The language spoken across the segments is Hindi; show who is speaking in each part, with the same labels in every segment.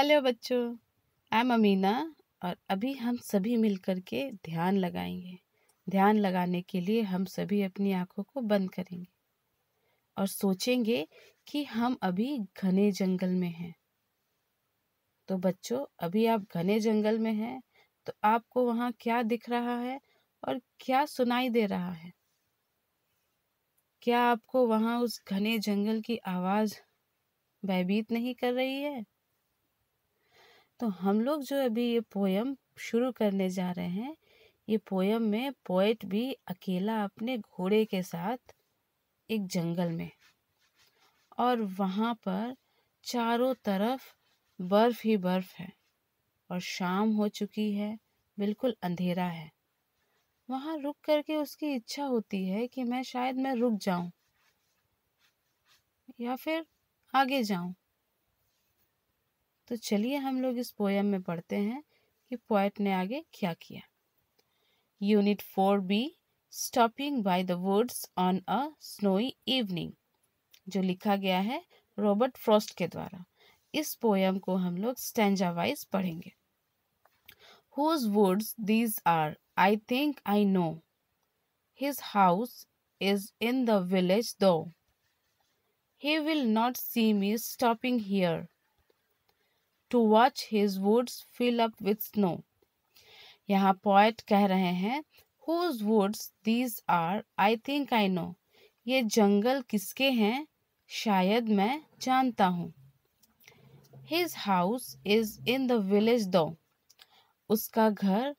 Speaker 1: हेलो बच्चों आई एम अमीना और अभी हम सभी मिलकर के ध्यान लगाएंगे ध्यान लगाने के लिए हम सभी अपनी आंखों को बंद करेंगे और सोचेंगे कि हम अभी घने जंगल में हैं तो बच्चों अभी आप घने जंगल में हैं तो आपको वहाँ क्या दिख रहा है और क्या सुनाई दे रहा है क्या आपको वहाँ उस घने जंगल की आवाज़ भयभीत नहीं कर रही है तो हम लोग जो अभी ये पोयम शुरू करने जा रहे हैं ये पोयम में पोइट भी अकेला अपने घोड़े के साथ एक जंगल में और वहाँ पर चारों तरफ बर्फ़ ही बर्फ़ है और शाम हो चुकी है बिल्कुल अंधेरा है वहाँ रुक करके उसकी इच्छा होती है कि मैं शायद मैं रुक जाऊं या फिर आगे जाऊं तो चलिए हम लोग इस पोयम में पढ़ते हैं कि पोइट ने आगे क्या किया unit four B stopping by the woods on a snowy evening जो लिखा गया है रॉबर्ट फ्रॉस्ट के द्वारा इस पोयम को हम लोग स्टेंजा वाइज पढ़ेंगे whose woods these are I think I know his house is in the village though he will not see me stopping here to watch his woods fill up with snow यहाँ पॉइट कह रहे हैं whose woods these are I think I know ये जंगल किसके हैं शायद मैं जानता हूँ his house is in the village though उसका घर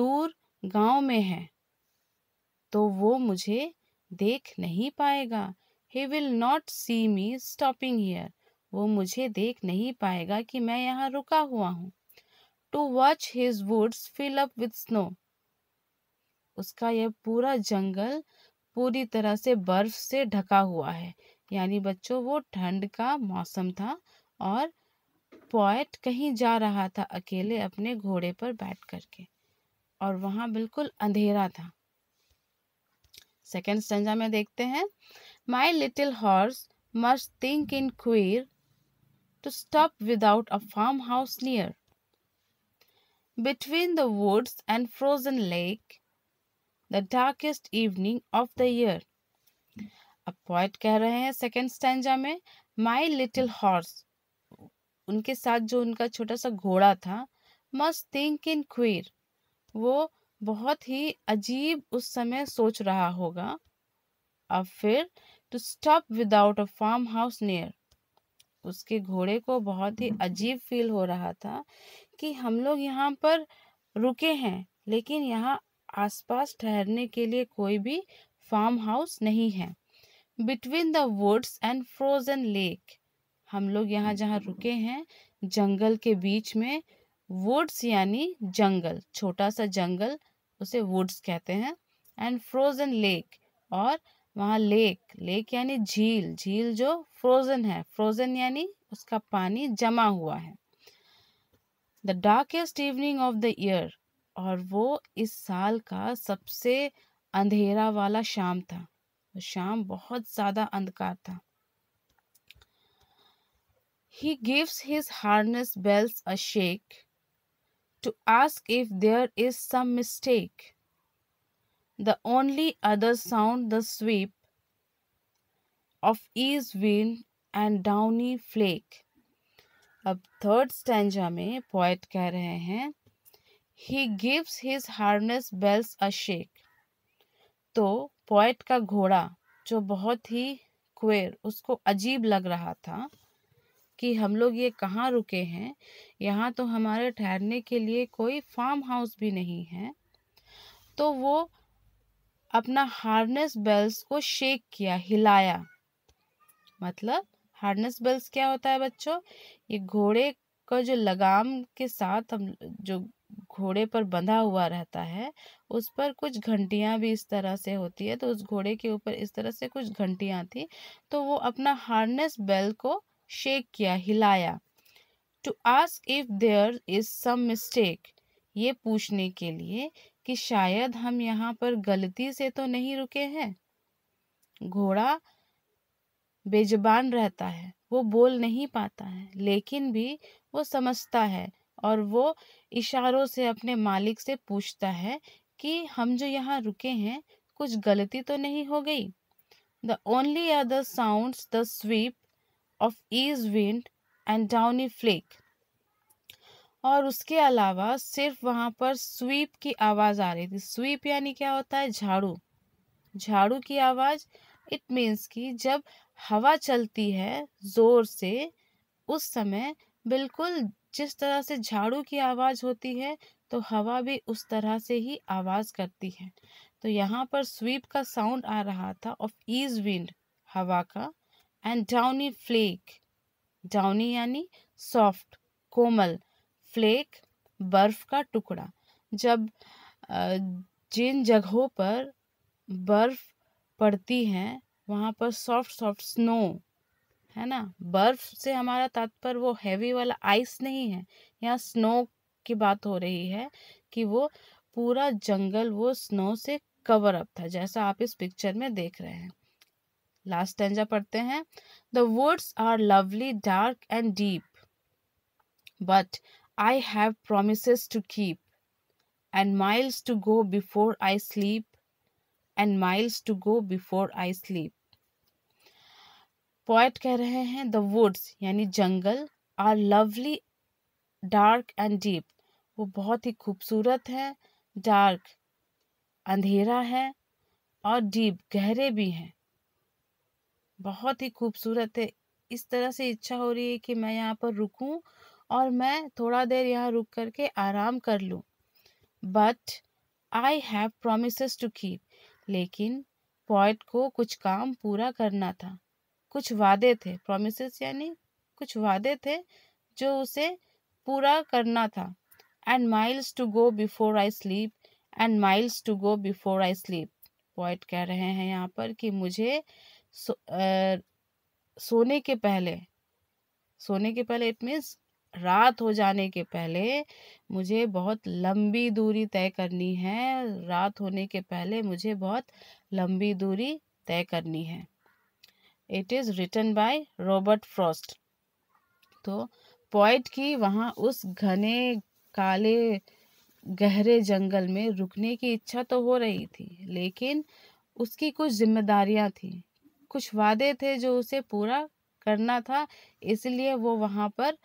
Speaker 1: दूर गांव में है तो वो मुझे देख नहीं पाएगा he will not see me stopping here वो मुझे देख नहीं पाएगा कि मैं यहाँ रुका हुआ हूँ to watch his woods fill up with snow उसका यह पूरा जंगल पूरी तरह से बर्फ से ढका हुआ है यानी बच्चों वो ठंड का मौसम था और पॉइट कहीं जा रहा था अकेले अपने घोड़े पर बैठ करके और वहाँ बिल्कुल अंधेरा था सेकेंड स्टंजा में देखते हैं my little horse must think it queer to stop without a farmhouse near. Between the woods and frozen lake, the darkest evening of the year. अब पॉइंट कह रहे हैं सेकेंड स्टैंजा में माई लिटिल हॉर्स उनके साथ जो उनका छोटा सा घोड़ा था मस्ट थिंक इन क्वीर वो बहुत ही अजीब उस समय सोच रहा होगा अब फिर to stop without a farm house near उसके घोड़े को बहुत ही अजीब फील हो रहा था कि हम लोग यहाँ पर रुके हैं लेकिन यहाँ आसपास ठहरने के लिए कोई भी फार्म हाउस नहीं है between the woods and frozen lake हम लोग यहाँ जहाँ रुके हैं जंगल के बीच में वुड्स यानी जंगल छोटा सा जंगल उसे वुड्स कहते हैं एंड फ्रोजन लेक और वहाँ लेक लेक यानी झील झील जो फ्रोजन है फ्रोजन यानी उसका पानी जमा हुआ है the darkest evening of the year और वो इस साल का सबसे अंधेरा वाला शाम था शाम बहुत ज़्यादा अंधकार था he gives his harness bells a shake to ask if there is some mistake The only other sound the sweep of ease wind and downy flake अब थर्ड स्टैंजा में पोइट कह रहे हैं he gives his harness bells a shake तो पोइट का घोड़ा जो बहुत ही क्वेर उसको अजीब लग रहा था कि हम लोग ये कहाँ रुके हैं यहाँ तो हमारे ठहरने के लिए कोई फार्म हाउस भी नहीं है तो वो अपना हार्नेस बेल्स को शेक किया हिलाया मतलब हार्नेस बेल्स क्या होता है बच्चों ये घोड़े का जो लगाम के साथ हम जो घोड़े पर बंधा हुआ रहता है उस पर कुछ घंटियां भी इस तरह से होती है तो उस घोड़े के ऊपर इस तरह से कुछ घंटियां थी तो वो अपना हार्नेस बेल को शेक किया हिलाया to ask if there is some mistake ये पूछने के लिए कि शायद हम यहाँ पर गलती से तो नहीं रुके हैं घोड़ा बेजबान रहता है वो बोल नहीं पाता है लेकिन भी वो समझता है और वो इशारों से अपने मालिक से पूछता है कि हम जो यहाँ रुके हैं कुछ गलती तो नहीं हो गई the only other the sound the sweep of easy wind and downy flake और उसके अलावा सिर्फ वहाँ पर स्वीप की आवाज़ आ रही थी स्वीप यानी क्या होता है झाड़ू झाड़ू की आवाज़ इट मीन्स कि जब हवा चलती है ज़ोर से उस समय बिल्कुल जिस तरह से झाड़ू की आवाज़ होती है तो हवा भी उस तरह से ही आवाज़ करती है तो यहाँ पर स्वीप का साउंड आ रहा था ऑफ ईज विंड हवा का एंड डाउनी फ्लेक डाउनी यानी सॉफ्ट कोमल फ्लेक बर्फ़ का टुकड़ा जब जिन जगहों पर बर्फ़ पड़ती है वहाँ पर सॉफ्ट सॉफ्ट स्नो है ना बर्फ़ से हमारा तात्पर्य वो हैवी वाला आइस नहीं है यहाँ स्नो की बात हो रही है कि वो पूरा जंगल वो स्नो से कवर अप था जैसा आप इस पिक्चर में देख रहे हैं लास्ट टेंजा पढ़ते हैं the woods are lovely dark and deep but I have promises to keep, and miles to go before I sleep, and miles to go before I sleep. Poet कह रहे हैं द वुड्स यानी जंगल are lovely dark and deep वो बहुत ही खूबसूरत है डार्क अंधेरा है और डीप गहरे भी हैं बहुत ही खूबसूरत है इस तरह से इच्छा हो रही है कि मैं यहाँ पर रुकूं और मैं थोड़ा देर यहाँ रुक करके आराम कर लूँ but I have promise to keep लेकिन पॉइट को कुछ काम पूरा करना था कुछ वादे थे प्रोमिस यानी कुछ वादे थे जो उसे पूरा करना था and miles to go before I sleep and miles to go before I sleep poet कह रहे हैं यहाँ पर कि मुझे सो, आ, सोने के पहले सोने के पहले इट मीन्स रात हो जाने के पहले मुझे बहुत लंबी दूरी तय करनी है रात होने के पहले मुझे बहुत लंबी दूरी तय करनी है it is written by Robert Frost तो पॉइट की वहाँ उस घने काले गहरे जंगल में रुकने की इच्छा तो हो रही थी लेकिन उसकी कुछ जिम्मेदारियाँ थी कुछ वादे थे जो उसे पूरा करना था इसलिए वो वहाँ पर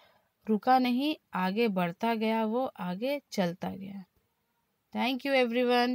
Speaker 1: रुका नहीं आगे बढ़ता गया वो आगे चलता गया थैंक यू एवरीवन